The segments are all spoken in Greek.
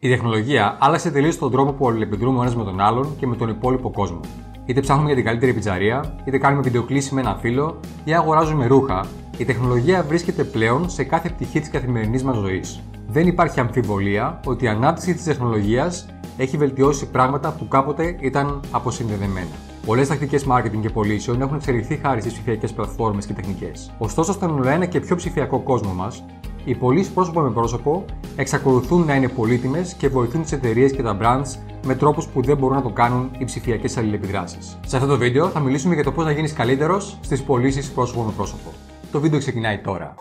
Η τεχνολογία άλλαξε τελείως τον τρόπο που αλληλεπιδρούμε ο ένας με τον άλλον και με τον υπόλοιπο κόσμο. Είτε ψάχνουμε για την καλύτερη πιτζαρία, είτε κάνουμε βιντεοκλήση με ένα φίλο ή αγοράζουμε ρούχα, η τεχνολογία βρίσκεται πλέον σε κάθε πτυχή της καθημερινής μας ζωής. Δεν υπάρχει αμφιβολία ότι η ανάπτυξη της τεχνολογίας έχει βελτιώσει πράγματα που κάποτε ήταν αποσυνδεδεμένα. Πολλές τακτικές marketing και πωλήσεων έχουν εξελιχθεί χάρη στις ψηφιακές πλατφόρμες και τεχνικές. Ωστόσο, στον ολοένα και πιο ψηφιακό κόσμο μας, οι πωλήσει πρόσωπο με πρόσωπο εξακολουθούν να είναι πολύτιμες και βοηθούν τις εταιρείες και τα brands με τρόπους που δεν μπορούν να το κάνουν οι ψηφιακές αλληλεπιδράσεις. Σε αυτό το βίντεο θα μιλήσουμε για το πώς να γίνεις καλύτερος στις πωλήσεις πρόσωπο με πρόσωπο. Το βίντεο ξεκινάει τώρα.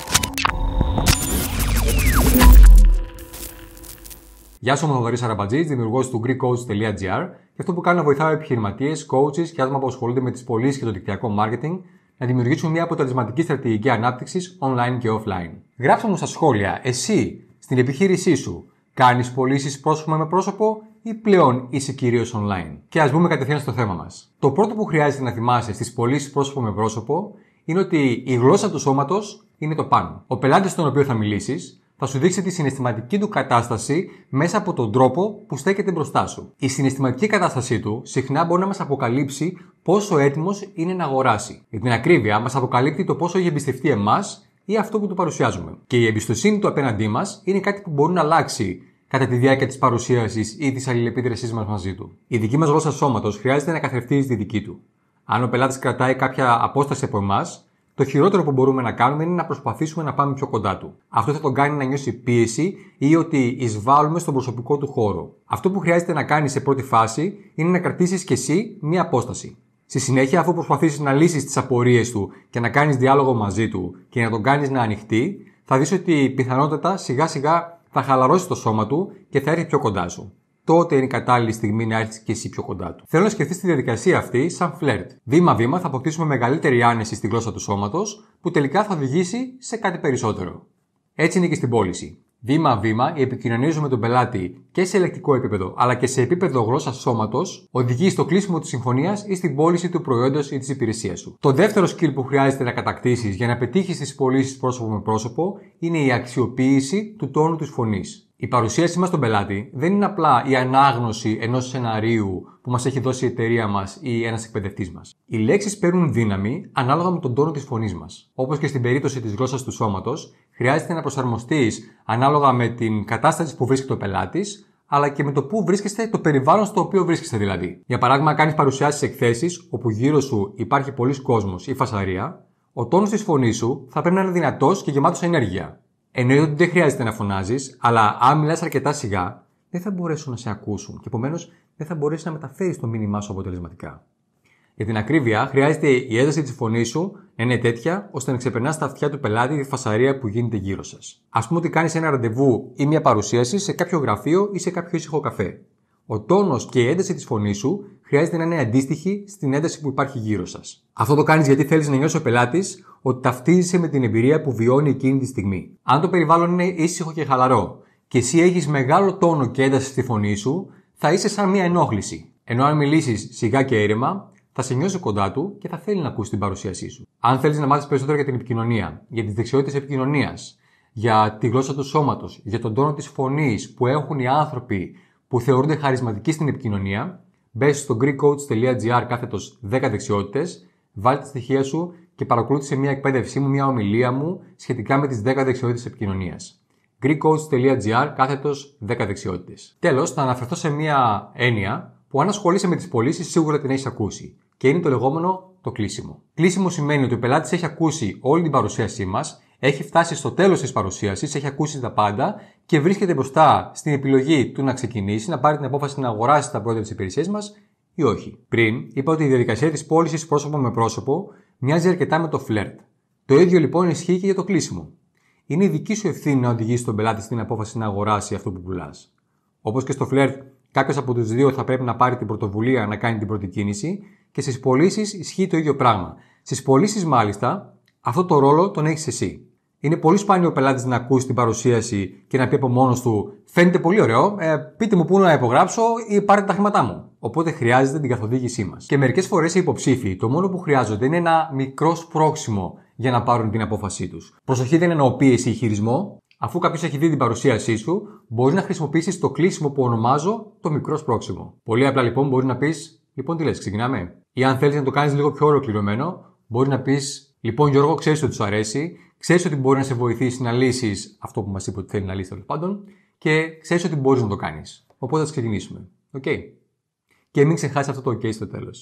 Γεια ο Δωρή Αραμπατζής, δημιουργός του GreekCoach.gr και αυτό που κάνω να βοηθάω επιχειρηματίες, coaches και άτομα που ασχολούνται με τις πωλήσεις και το δικτυακό marketing να δημιουργήσουμε μια αποτελεσματική στρατηγική ανάπτυξης online και offline. Γράψτε μου στα σχόλια, εσύ, στην επιχείρησή σου, κάνεις πωλήσεις πρόσωπο με πρόσωπο ή πλέον είσαι κυρίως online. Και ας μπούμε κατευθείαν στο θέμα μας. Το πρώτο που χρειάζεται να θυμάσαι στις πωλήσεις πρόσωπο με πρόσωπο είναι ότι η γλώσσα του σώματος είναι το πάνω. Ο πελάτης, στον οποίο θα μιλήσεις, θα σου δείξει τη συναισθηματική του κατάσταση μέσα από τον τρόπο που στέκεται μπροστά σου. Η συναισθηματική κατάστασή του συχνά μπορεί να μας αποκαλύψει πόσο έτοιμος είναι να αγοράσει. Για την ακρίβεια, μας αποκαλύπτει το πόσο έχει εμπιστευτεί εμάς ή αυτό που του παρουσιάζουμε. Και η εμπιστοσύνη του απέναντί μας είναι κάτι που μπορεί να αλλάξει κατά τη διάρκεια της παρουσίασης ή της αλληλεπίδρασής μας μαζί του. Η δική μας γλώσσα σώματος χρειάζεται να καθρεφτεί τη δική του. Αν ο πελάτης κρατάει κάποια απόσταση από εμάς, το χειρότερο που μπορούμε να κάνουμε είναι να προσπαθήσουμε να πάμε πιο κοντά του. Αυτό θα τον κάνει να νιώσει πίεση ή ότι εισβάλλουμε στον προσωπικό του χώρο. Αυτό που χρειάζεται να κάνεις σε πρώτη φάση είναι να κρατήσεις κι εσύ μία απόσταση. Στη συνέχεια, αφού προσπαθήσεις να λύσεις τις απορίες του και να κάνεις διάλογο μαζί του και να τον κάνεις να ανοιχτεί, θα δεις ότι η πιθανότητα σιγά σιγά θα χαλαρώσει το σώμα του και θα έρθει πιο κοντά σου τότε είναι η κατάλληλη στιγμή να έρθεις και εσύ πιο κοντά του. Θέλω να σκεφτείς τη διαδικασία αυτή σαν φλερτ. Βήμα-βήμα θα αποκτήσουμε μεγαλύτερη άνεση στη γλώσσα του σώματος, που τελικά θα οδηγήσει σε κάτι περισσότερο. Έτσι είναι και στην πώληση. Βήμα-βήμα, η επικοινωνία με τον πελάτη και σε ελεκτικό επίπεδο αλλά και σε επίπεδο γλώσσας σώματος οδηγεί στο κλείσιμο της συμφωνίας ή στην πώληση του προϊόντος ή της υπηρεσίας σου. Το δεύτερο skill που χρειάζεται να κατακτήσεις για να πετύχεις τις πωλήσεις πρόσωπο με πρόσωπο είναι η αξιοποίηση του τόνου της φωνής η παρουσίασή μας στον πελάτη δεν είναι απλά η ανάγνωση ενός σεναρίου που μας έχει δώσει η εταιρεία μας ή ένας εκπαιδευτής μας. Οι λέξεις παίρνουν δύναμη ανάλογα με τον τόνο της φωνής μας. Όπως και στην περίπτωση της γλώσσας του σώματος, χρειάζεται να προσαρμοστείς ανάλογα με την κατάσταση που βρίσκεται ο πελάτης, αλλά και με το που βρίσκεστε, το περιβάλλον στο οποίο βρίσκεστε δηλαδή. Για παράδειγμα, κάνεις παρουσιάσεις εκθέσεις όπου γύρω σου υπάρχει πολλή κόσμος ή φασαρία, ο τόνος της φωνής σου θα πρέπει να είναι δυνατός και γεμάτος ενέργεια. Εννοείται ότι δεν χρειάζεται να φωνάζεις, αλλά αν μιλάς αρκετά σιγά, δεν θα μπορέσουν να σε ακούσουν και επομένως δεν θα μπορέσεις να μεταφέρεις το μήνυμά σου αποτελεσματικά. Για την ακρίβεια, χρειάζεται η ένταση της φωνής σου να είναι τέτοια ώστε να ξεπερνάς τα αυτιά του πελάτη τη φασαρία που γίνεται γύρω σας. Ας πούμε ότι κάνεις ένα ραντεβού ή μια παρουσίαση σε κάποιο γραφείο ή σε κάποιο ήσυχο καφέ. Ο τόνος και η ένταση της φωνής σου χρειάζεται να είναι αντίστοιχη στην ένταση που υπάρχει γύρω σας. Αυτό το κάνεις γιατί θέλεις να νιώσεις ο πελάτης ότι ταυτίζεσαι με την εμπειρία που βιώνει εκείνη τη στιγμή. Αν το περιβάλλον είναι ήσυχο και χαλαρό και εσύ έχεις μεγάλο τόνο και ένταση στη φωνή σου, θα είσαι σαν μια ενόχληση. Ενώ αν μιλήσεις σιγά και έρημα, θα σε νιώσει κοντά του και θα θέλει να ακούσει την παρουσίασή σου. Αν θέλεις να μάθεις περισσότερο για την επικοινωνία, για τις δεξιότητες επικοινωνίας, για τη γλώσσα του σώματος, για τον τόνο της φωνής που έχουν οι άνθρωποι που θεωρούνται χαρισματικοί στην επικοινωνία, μπες στο GreekCoach.gr κάθετος 10 δεξιότητε, βάλει τα στοιχεία σου και παρακολούθησε μια εκπαίδευσή μου, μια ομιλία μου σχετικά με τις 10 δεξιότητες επικοινωνίας. GreekCoach.gr κάθετος 10 δεξιότητες. Τέλος, θα αναφερθώ σε μια έννοια που αν ασχολείσαι με τις πωλήσεις σίγουρα την έχεις ακούσει και είναι το λεγόμενο το κλείσιμο. Κλείσιμο σημαίνει ότι ο πελάτης έχει ακούσει όλη την παρουσίασή μας, έχει φτάσει στο τέλος της παρουσίασης, έχει ακούσει τα πάντα και βρίσκεται μπροστά στην επιλογή του να ξεκινήσει, να πάρει την απόφαση να αγοράσει τα πρώτα της υπηρεσίας μας ή όχι. Πριν, είπα ότι η διαδικασία της πώλησης πρόσωπο με πρόσωπο μοιάζει αρκετά με το φλερτ. Το ίδιο λοιπόν ισχύει και για το κλείσιμο. Είναι η δική σου ευθύνη να οδηγήσει τον πελάτη στην απόφαση να αγοράσει αυτό που πουλάς. Όπως και στο φλερτ, κάποιος από τους δύο θα πρέπει να πάρει την πρωτοβουλία να κάνει την πρώτη κίνηση και στις πωλήσεις ισχύει το ίδιο πράγμα. Στις πωλήσεις, μάλιστα, αυτό το ρόλο τον έχεις εσύ. Είναι πολύ σπάνιο ο πελάτης να ακούσει την παρουσίαση και να πει από μόνος του: Φαίνεται πολύ ωραίο, ε, πείτε μου πού να υπογράψω ή πάρετε τα χρήματά μου. Οπότε χρειάζεται την καθοδήγησή μας. Και μερικές φορές οι υποψήφοι το μόνο που χρειάζονται είναι ένα μικρό σπρόξιμο για να πάρουν την απόφασή τους. Προσοχή δεν εννοώ πίεση ή χειρισμό. Αφού κάποιος έχει δει την παρουσίασή σου, μπορείς να χρησιμοποιήσεις το κλείσιμο που ονομάζω το μικρό σπρόξιμο. Πολύ απλά λοιπόν μπορείς να πεις: Λοιπόν, τι λες, ξεκινάμε. Ή αν θέλεις να το κάνεις λίγο πιο ολοκληρωμένο, μπορείς να πεις: Λοιπόν, Γιώργο, ξέρεις ότι σου αρέσει Ξέρεις ότι μπορεί να σε βοηθήσει να λύσεις αυτό που μας είπε ότι θέλει να λύσει τέλος πάντων και ξέρεις ότι μπορείς να το κάνεις. Οπότε θα ξεκινήσουμε. Οκ. Και μην ξεχάσεις αυτό το OK στο τέλος.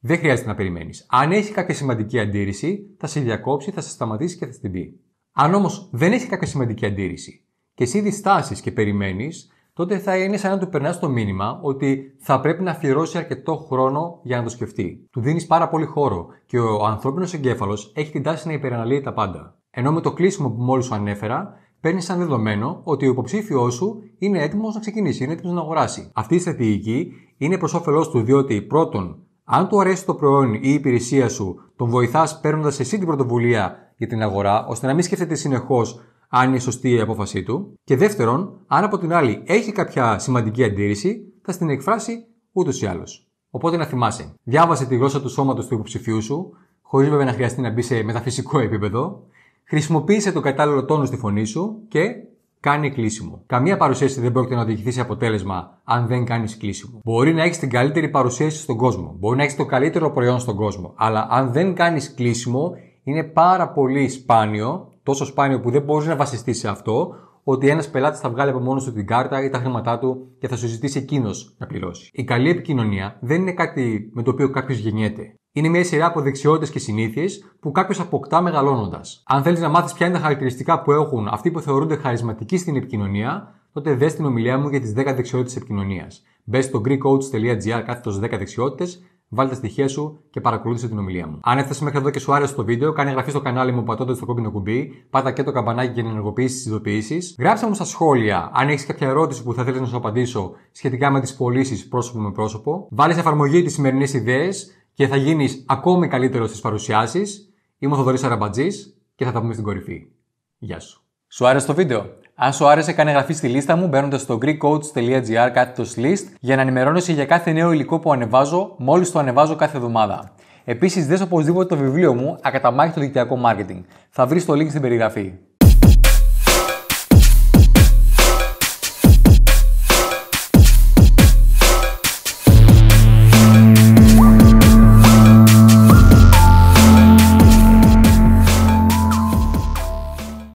Δεν χρειάζεται να περιμένεις. Αν έχει κάποια σημαντική αντίρρηση, θα σε διακόψει, θα σε σταματήσει και θα την πει. Αν όμως δεν έχει κάποια σημαντική αντίρρηση και εσύ διστάσεις και περιμένεις, τότε θα είναι σαν να του περνάς το μήνυμα ότι θα πρέπει να αφιερώσει αρκετό χρόνο για να το σκεφτεί. Του δίνεις πάρα πολύ χώρο και ο ανθρώπινος εγκέφαλος έχει την τάση να υπεραναλύει τα πάντα. Ενώ με το κλείσιμο που μόλις σου ανέφερα, παίρνεις σαν δεδομένο ότι ο υποψήφιό σου είναι έτοιμος να ξεκινήσει, είναι έτοιμος να αγοράσει. Αυτή η στρατηγική είναι προς όφελός του, διότι πρώτον, αν του αρέσει το προϊόν ή η υπηρεσία σου, τον βοηθάς παίρνοντας εσύ την πρωτοβουλία για την αγορά, ώστε να μην σκέφτεται συνεχώς αν είναι σωστή η απόφασή του. Και δεύτερον, αν από την άλλη έχει κάποια σημαντική αντίρρηση, θα στην εκφράσει ούτως ή άλλως. Οπότε να θυμάσαι, διάβασε τη γλώσσα του σώματος του υποψηφίου σου, χωρίς βέβαια να χρειαστεί να μπει σε μεταφυσικό επίπεδο, Χρησιμοποίησε το κατάλληλο τόνο στη φωνή σου και κάνει κλείσιμο. Καμία παρουσίαση δεν πρόκειται να οδηγηθεί σε αποτέλεσμα αν δεν κάνεις κλείσιμο. Μπορεί να έχεις την καλύτερη παρουσίαση στον κόσμο, μπορεί να έχεις το καλύτερο προϊόν στον κόσμο, αλλά αν δεν κάνεις κλείσιμο, είναι πάρα πολύ σπάνιο, τόσο σπάνιο που δεν μπορείς να βασιστείς σε αυτό, ότι ένας πελάτης θα βγάλει από μόνος του την κάρτα ή τα χρήματά του και θα σου ζητήσει εκείνος να πληρώσει. Η καλή επικοινωνία δεν είναι κάτι με το οποίο κάποιος γεννιέται είναι μια σειρά από δεξιότητες και συνήθειες που κάποιος αποκτά μεγαλώνοντας. Αν θέλεις να μάθεις ποια είναι τα χαρακτηριστικά που έχουν αυτοί που θεωρούνται χαρισματικοί στην επικοινωνία, τότε δες την ομιλία μου για τις 10 δεξιότητε επικοινωνίας. Μπες στο GreekCoach.gr κάθετος 10 δεξιότητες, βάλτε τα στοιχεία σου και παρακολούθησε την ομιλία μου. Αν έφτασες μέχρι εδώ και σου άρεσε το βίντεο, κάνε εγγραφή στο κανάλι μου πατώντας το κόκκινο κουμπί, πάτα και το καμπανάκι για να ενεργοποιήσεις τις ειδοποιήσεις. Γράψα μου στα σχόλια αν έχεις κάποια ερώτηση που θα θέλεις να σου απαντήσω σχετικά με τις πωλήσεις πρόσωπο με πρόσωπο. Βάλει εφαρμογή τις σημερινές ιδέες και θα γίνεις ακόμη καλύτερος στις παρουσιάσεις. Είμαι ο Θοδωρής Αραμπατζής και θα τα πούμε στην κορυφή. Γεια σου. Σου άρεσε το βίντεο. Αν σου άρεσε, κάνε εγγραφή στη λίστα μου μπαίνοντας στο greekcoach.gr κάθετος list για να ενημερώνεσαι για κάθε νέο υλικό που ανεβάζω μόλις το ανεβάζω κάθε εβδομάδα. Επίσης, δες οπωσδήποτε το βιβλίο μου «Ακαταμάχητο δικτυακό Μάρκετινγκ. Θα βρεις το link στην περιγραφή.